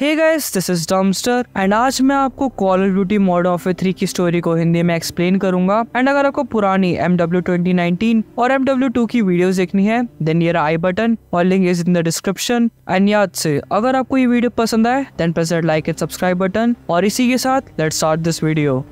Hey guys this is Domster and आज मैं आपको call of duty mod of three की स्टोरी को हिंदी में एक्सप्लेन करूंगा एंड अगर आपको पुरानी एम डब्ल्यू ट्वेंटी नाइनटीन और एम डब्ल्यू टू की वीडियो देखनी है देन ये आई बटन और link is in the description and याद से अगर आपको ये वीडियो पसंद आए then press like and subscribe button और इसी के साथ let start this video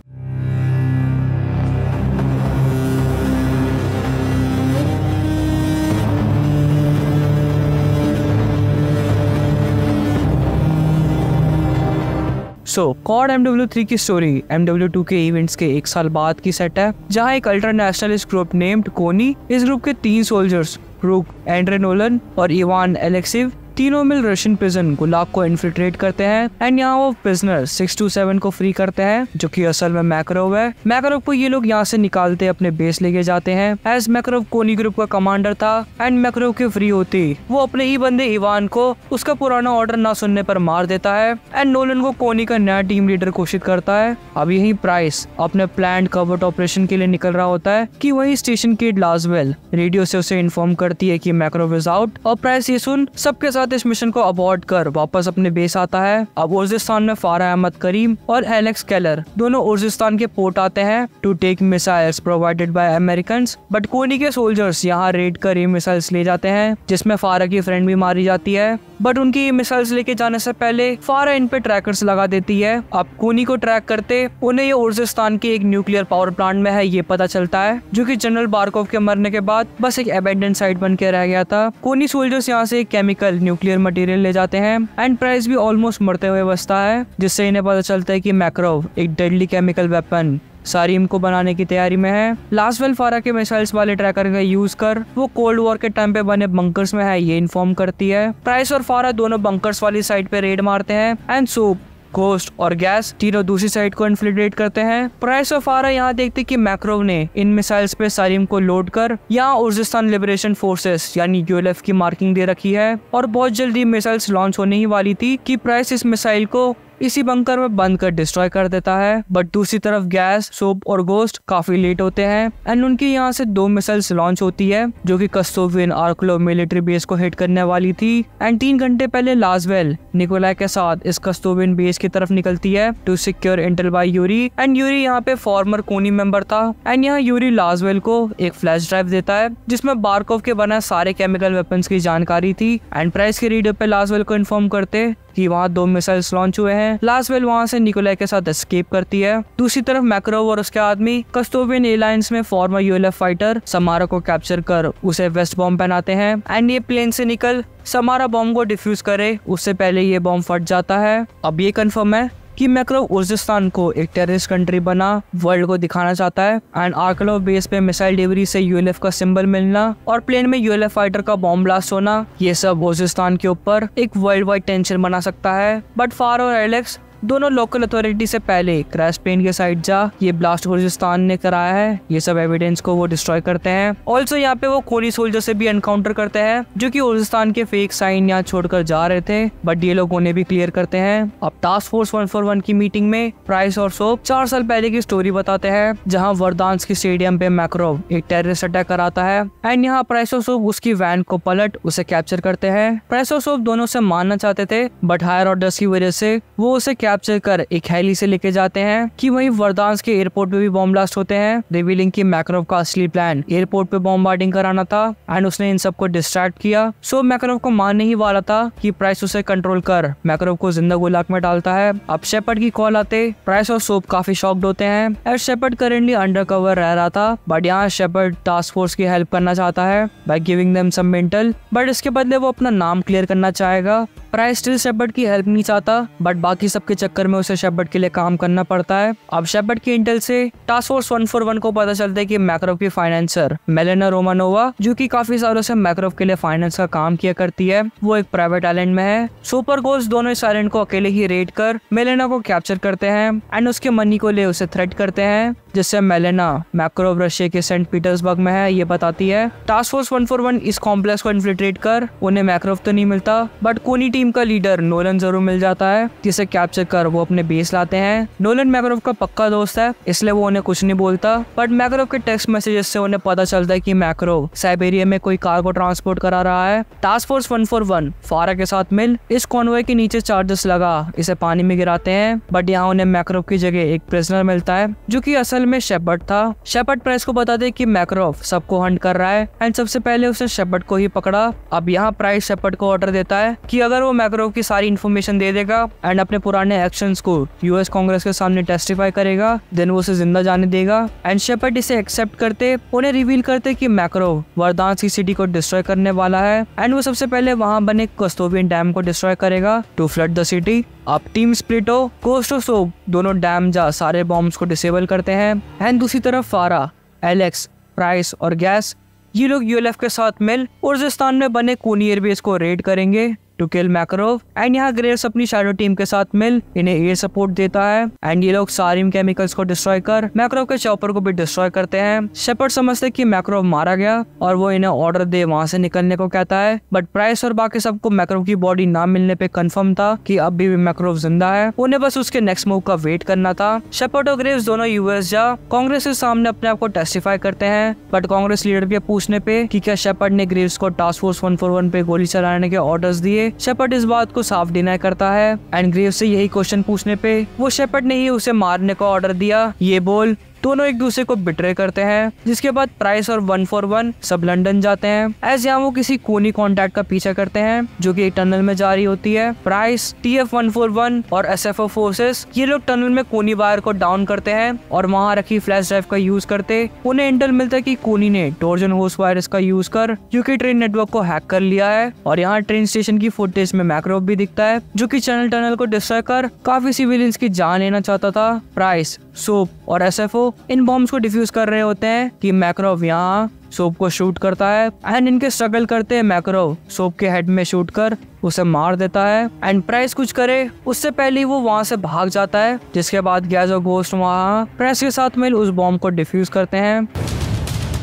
so COD M W three की स्टोरी एम डब्ल्यू टू के इवेंट्स के एक साल बाद की सेट है जहाँ एक अल्ट्रा नेशनलिस्ट ग्रुप नेम्ड कोनी इस ग्रुप के तीन सोल्जर्स रूक एंड्रे नोलन और इवान एलेक्सिव तीनों मिल रशियन प्रिजन गुलाब को इन्फिल्ट्रेट करते हैं एंड यहाँ वो प्रिजनर सिक्स टू सेवन को फ्री करते हैं जो की असल में मैक्रोव है मैक्रोव को ये लोग यहाँ से निकालते अपने बेस लेके जाते हैं एज मैक्रोव कोनी ग्रुप का कमांडर था एंड मैक्रोव के फ्री होती वो अपने ही बंदे इवान को उसका पुराना ऑर्डर ना सुनने पर मार देता है एंड नोलन को कोनी का नया टीम लीडर घोषित करता है अब यही प्राइस अपने प्लान कवर्ट ऑपरेशन के लिए निकल रहा होता है कि वही स्टेशन की लाजवेल रेडियो से उसे इन्फॉर्म करती है कि मैक्रोव इज आउट और प्राइस ये सुन सबके साथ भारत इस मिशन को अबॉर्ड कर वापस अपने बेस आता है अब उर्जिस्तान में फारा अहमद करीम और एलेक्स कैलर दोनों उर्जिस्तान के पोर्ट आते हैं to take missiles provided by American but Konni के सोल्जर्स यहाँ रेड कर ये मिसाइल्स ले जाते हैं जिसमें फारा की फ्रेंड भी मारी जाती है बट उनकी ये मिसाइल्स लेके जाने से पहले फारा इन पे ट्रैकर्स लगा देती है अब कोनी को ट्रैक करते उन्हें ये उर्जिस्तान के एक न्यूक्लियर पावर प्लांट में है ये पता चलता है जो कि जनरल बारकोव के मरने के बाद बस एक अबेंडेंट साइट बन के रह गया था कोनी सोल्जर्स यहाँ से एक केमिकल न्यूक्लियर न्यूक्लियर मटेरियल ले जाते हैं एंड प्राइस भी ऑलमोस्ट मरते हुए बसता है जिससे इन्हें पता चलता है कि मैक्रोव एक डेडली केमिकल वेपन सारी इनको बनाने की तैयारी में है लास्ट वेल फारा के मिसाइल्स वाले ट्रैकर का यूज कर वो कोल्ड वॉर के टाइम पे बने बंकर्स में है ये इन्फॉर्म करती है प्राइस और फारा दोनों बंकर्स वाली साइड पे रेड मारते हैं एंड सोप घोस्ट और गैस तीनों दूसरी साइड को इन्फ्लिट्रेट करते हैं प्राइस ऑफ आरा यहाँ देखते कि मैक्रोव ने इन मिसाइल्स पे सारीम को लोड कर यहाँ उर्जिस्तान लिबरेशन फोर्सेस यानी यूएलएफ की मार्किंग दे रखी है और बहुत जल्दी मिसाइल्स लॉन्च होने ही वाली थी कि प्राइस इस मिसाइल को इसी बंकर में बंद कर डिस्ट्रॉय कर देता है बट दूसरी तरफ गैस सोप और गोस्ट काफी लेट होते हैं एंड उनकी यहाँ से दो मिसाइल्स लॉन्च होती है जो कि कस्तोवियन आर्कलो मिलिट्री बेस को हिट करने वाली थी एंड तीन घंटे पहले लाजवेल निकोला के साथ इस कस्तोवियन बेस की तरफ निकलती है to secure intel by Yuri and Yuri यहाँ पे फॉर्मर कोनी मेंबर था एंड यहाँ यूरी लाजवेल को एक फ्लैश ड्राइव देता है जिसमें बारकोव के बना सारे केमिकल वेपन्स की जानकारी थी एंड प्राइस के रीडर पे लाजवेल को इन्फॉर्म करते कि वहाँ दो मिसाइल्स लॉन्च हुए हैं लाजवेल वहाँ से निकोलाय के साथ एस्केप करती है दूसरी तरफ मैक्रोव और उसके आदमी कस्तोवियन एयरलाइंस में फॉर्मर यूएलएफ फाइटर समारा को कैप्चर कर उसे वेस्ट बॉम्ब पहनाते हैं एंड ये प्लेन से निकल समारा बॉम्ब को डिफ्यूज करे उससे पहले ये बॉम्ब फट जाता है अब ये कंफर्म है कि मैक्रो उज्जिस्तान को एक टेररिस्ट कंट्री बना वर्ल्ड को दिखाना चाहता है एंड आर्कलो बेस पे मिसाइल डिवरी से यू का सिंबल मिलना और प्लेन में यू फाइटर का बॉम्ब ब्लास्ट होना ये सब उज्जिस्तान के ऊपर एक वर्ल्ड वाइड टेंशन बना सकता है बट फार और एलेक्स दोनों लोकल अथॉरिटी से पहले क्रैश पेन के साइड जा ये ब्लास्ट बलोचिस्तान ने कराया है ये सब एविडेंस को वो डिस्ट्रॉय करते हैं ऑल्सो यहाँ पे वो कोली सोल्जर से भी एनकाउंटर करते हैं जो कि बलोचिस्तान के फेक साइन यहाँ छोड़कर जा रहे थे बट ये लोग उन्हें भी क्लियर करते हैं अब टास्क फोर्स वन की मीटिंग में प्राइस और सोप चार साल पहले की स्टोरी बताते हैं जहाँ वर्दांस के स्टेडियम पे मैक्रोव एक टेररिस्ट अटैक कराता है एंड यहाँ प्राइस और सोप उसकी वैन को पलट उसे कैप्चर करते हैं प्राइस और सोप दोनों से मानना चाहते थे बट हायर ऑर्डर की वजह से वो उसे कैप्चर कर एक हैली से लेके जाते हैं कि वहीं वरदांस के एयरपोर्ट पे भी बॉम्ब ब्लास्ट होते हैं रिवीलिंग की मैक्रोव का असली प्लान एयरपोर्ट पे बॉम्ब बार्डिंग कराना था एंड उसने इन सबको डिस्ट्रैक्ट किया सो मैक्रोव को मानने ही वाला था कि प्राइस उसे कंट्रोल कर मैक्रोव को जिंदा गुलाक में डालता है अब शेपर्ड की कॉल आते प्राइस और सोप काफी शॉक्ड होते हैं and Shepherd currently undercover रह रहा था बट यहाँ शेपर्ड टास्क फोर्स की हेल्प करना चाहता है by giving them some intel but इसके बदले वो अपना नाम क्लियर करना चाहेगा प्राय स्टिल शेपर्ड की हेल्प नहीं चाहता बट बाकी सबके चक्कर में उसे शेपर्ड के लिए काम करना पड़ता है अब शेपर्ड की इंटेल से task force one four one को पता चलता है कि मैक्रोव की फाइनेंसर मेलेना रोमानोवा जो कि काफी सालों से मैक्रोव के लिए फाइनेंस का काम किया करती है वो एक प्राइवेट आइलैंड में है सुपर गोल्स दोनों इस आइलैंड को अकेले ही रेड कर मेलेना को कैप्चर करते हैं एंड उसके मनी को ले उसे थ्रेट करते हैं जिससे मेलेना मैक्रोव रशिया के सेंट पीटर्सबर्ग में है ये बताती है टास्क फोर्स 141 इस कॉम्प्लेक्स को इन्फिल्ट्रेट कर उन्हें मैक्रोव तो नहीं मिलता बट कोनी टीम का लीडर नोलन जरूर मिल जाता है जिसे कैप्चर कर वो अपने बेस लाते हैं नोलन मैक्रोव का पक्का दोस्त है इसलिए वो उन्हें कुछ नहीं बोलता बट मैक्रोव के टेक्स्ट मैसेजेस से उन्हें पता चलता है की मैक्रोव साइबेरिया में कोई कार को ट्रांसपोर्ट करा रहा है task force one four one Farah के साथ मिल इस कॉन्वे के नीचे चार्जेस लगा इसे पानी में गिराते हैं बट यहाँ उन्हें मैक्रोव की जगह एक प्रिजनर मिलता है जो की असल में शेपर्ड था शेपर्ड प्राइस को बता दे कि मैक्रोफ सबको हंट कर रहा है एंड सबसे पहले उसने शेपर्ड को ही पकड़ा अब यहाँ प्राइस शेपर्ड को ऑर्डर देता है कि अगर वो मैक्रोफ की सारी इन्फॉर्मेशन दे देगा एंड अपने पुराने एक्शन को यूएस कांग्रेस के सामने टेस्टिफाई करेगा देन वो उसे जिंदा जाने देगा एंड शेपर्ड इसे एक्सेप्ट करते उन्हें रिवील करते की मैक्रोव वरदान सी सिटी को डिस्ट्रॉय करने वाला है एंड वो सबसे पहले वहाँ बने कस्तोवियन डैम को डिस्ट्रॉय करेगा टू फ्लड द सिटी अब टीम स्प्लिटो कोस्टो सोप दोनों डैम जा सारे बॉम्ब को डिसेबल करते हैं हैं एंड दूसरी तरफ फारा एलेक्स प्राइस और गैस ये लोग यूएलएफ के साथ मिल उर्जिस्तान में बने कोनी एयरबेस को रेड करेंगे टू किल मैक्रोव एंड यहाँ ग्रेस अपनी शेडो टीम के साथ मिल इन्हें एयर सपोर्ट देता है एंड ये लोग सारी केमिकल्स को डिस्ट्रॉय कर मैक्रोव के चौपर को भी डिस्ट्रॉय करते हैं शेपर्ड समझते कि मैक्रोव मारा गया और वो इन्हें ऑर्डर दे वहां से निकलने को कहता है बट प्राइस और बाकी सबको मैक्रोव की बॉडी ना मिलने पे कंफर्म था कि अब भी मैक्रोव जिंदा है उन्हें बस उसके नेक्स्ट मूव का वेट करना था शेपर्ड और ग्रेव्स दोनों यूएस जा कांग्रेस के सामने अपने आप को टेस्टिफाई करते हैं बट कांग्रेस लीडर के पूछने पे कि क्या शेपर्ड ने ग्रेव्स को टास्क फोर्स वन पे गोली चलाने के ऑर्डर दिए थे शेपर्ड इस बात को साफ डिनाई करता है एंड ग्रीव से यही क्वेश्चन पूछने पे वो शेपर्ड ने ही उसे मारने का ऑर्डर दिया ये बोल दोनों एक दूसरे को बिट्रे करते हैं जिसके बाद प्राइस और वन फॉर वन सब लंडन जाते हैं एज यहाँ वो किसी कोनी कॉन्टैक्ट का पीछा करते हैं जो की एक टनल में जा रही होती है Price T F one four one और एस एफ ओ फोर्सेस ये लोग टनल में कोनी वायर को डाउन करते हैं और वहाँ रखी फ्लैश ड्राइव का यूज करते उन्हें इंटर मिलता है की कोनी ने टोर्जन होस वायरस का यूज कर यूके ट्रेन नेटवर्क को हैक कर लिया है और यहाँ ट्रेन स्टेशन की फुटेज में मैक्रोव भी दिखता है जो की चैनल टनल को डिस्ट्रॉय कर काफी सिविलियंस की जान लेना चाहता था प्राइस सोप और एस एफ ओ इन बॉम्ब्स को डिफ्यूज कर रहे होते हैं कि मैक्रोव यहाँ सोप को शूट करता है एंड इनके स्ट्रगल करते हैं मैक्रोव सोप के हेड में शूट कर उसे मार देता है एंड प्रेस कुछ करे उससे पहले वो वहाँ से भाग जाता है जिसके बाद गैस और गोस्ट वहाँ प्रेस के साथ मिल उस बॉम्ब को डिफ्यूज करते हैं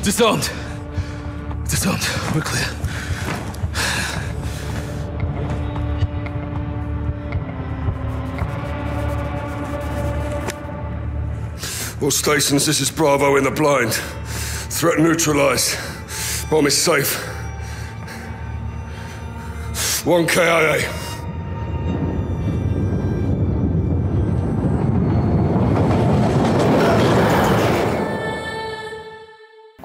Disarmed. Disarmed. We're clear. All stations, this is Bravo in the blind. Threat neutralized. Bomb is safe. One KIA.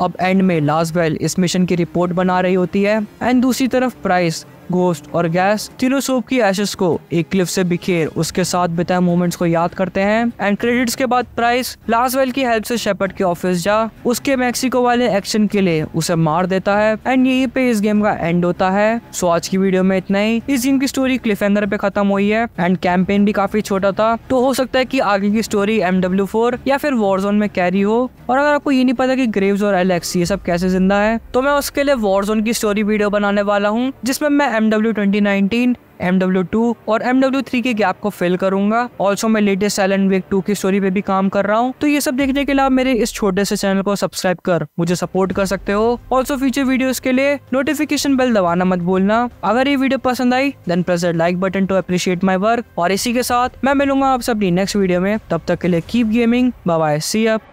अब एंड में लास्वेल इस मिशन की रिपोर्ट बना रही होती है एंड दूसरी तरफ प्राइस गोस्ट और गैस तीनों सूप की एशेस को एक क्लिफ से बिखेर उसके साथ बिताए मोमेंट्स को याद करते हैं एंड क्रेडिट्स के बाद प्राइस लाजवेल की हेल्प से शेपर्ड के ऑफिस जा उसके मैक्सिको वाले एक्शन के लिए उसे मार देता है एंड यही पे इस गेम का एंड होता है सो आज की वीडियो में इतना ही इस गेम की स्टोरी क्लिफ एंगर पे खत्म हुई है एंड कैंपेन भी काफी छोटा था तो हो सकता है की आगे की स्टोरी एम डब्ल्यू फोर या फिर वॉर जोन में कैरी हो और अगर आपको ये नहीं पता की ग्रेव्स और एलेक्स ये सब कैसे जिंदा है तो मैं उसके लिए वॉर जोन की स्टोरी वीडियो बनाने वाला हूँ जिसमें मैं M W twenty nineteen M W two और एम डब्ल्यू थ्री के गैप को फिल करूंगा ऑल्सो मैं लेटेस्ट साइलेंट वेक टू की स्टोरी पे भी काम कर रहा हूँ तो ये सब देखने के लिए आप मेरे इस छोटे से चैनल को सब्सक्राइब कर मुझे सपोर्ट कर सकते हो ऑल्सो फ्यूचर वीडियो के लिए नोटिफिकेशन बेल दबाना मत भूलना अगर ये वीडियो पसंद आई then press like button to appreciate my work और इसी के साथ मैं मिलूंगा आप सबकी नेक्स्ट वीडियो में तब तक के लिए keep gaming bye see up